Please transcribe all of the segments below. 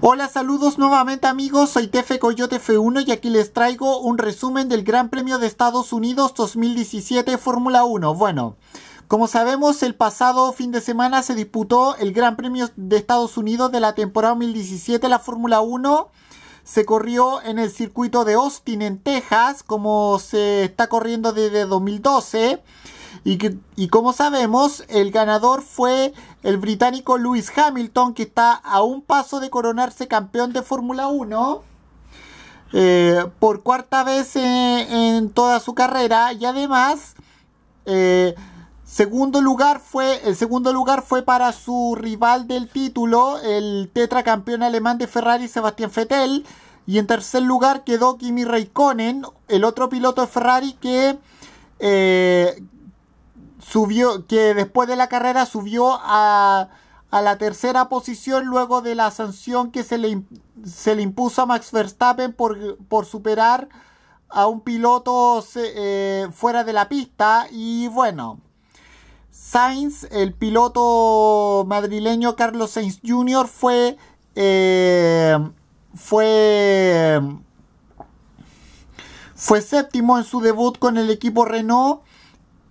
Hola, saludos nuevamente amigos, soy Tefe Coyote F1 y aquí les traigo un resumen del Gran Premio de Estados Unidos 2017 Fórmula 1. Bueno, como sabemos, el pasado fin de semana se disputó el Gran Premio de Estados Unidos de la temporada 2017, la Fórmula 1. Se corrió en el circuito de Austin, en Texas, como se está corriendo desde 2012. Y, como sabemos, el ganador fue el británico Lewis Hamilton, que está a un paso de coronarse campeón de Fórmula 1. Eh, por cuarta vez en, toda su carrera y además eh, segundo lugar fue el segundo lugar fue para su rival del título el tetracampeón alemán de Ferrari Sebastián Vettel y en tercer lugar quedó Kimi Raikkonen el otro piloto de Ferrari que eh, subió, que después de la carrera subió a, a la tercera posición luego de la sanción que se le, impuso a Max Verstappen por, superar a un piloto eh, fuera de la pista y bueno. Sainz, el piloto madrileño Carlos Sainz Jr. fue, eh, fue, fue séptimo en su debut con el equipo Renault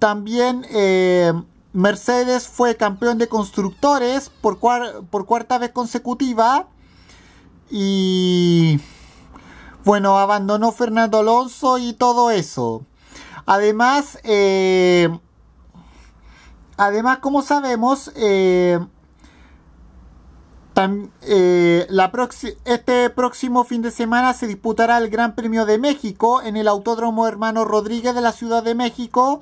también eh, Mercedes fue campeón de constructores por, por cuarta vez consecutiva. Y bueno, abandonó Fernando Alonso y todo eso. Además, eh, además, como sabemos, eh, este próximo fin de semana se disputará el Gran Premio de México en el Autódromo Hermano Rodríguez de la Ciudad de México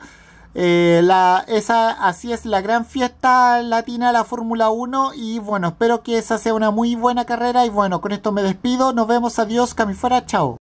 eh, la, esa, así es la gran fiesta latina la Fórmula 1 y bueno, espero que esa sea una muy buena carrera y bueno, con esto me despido, nos vemos, adiós, camifuera, chao.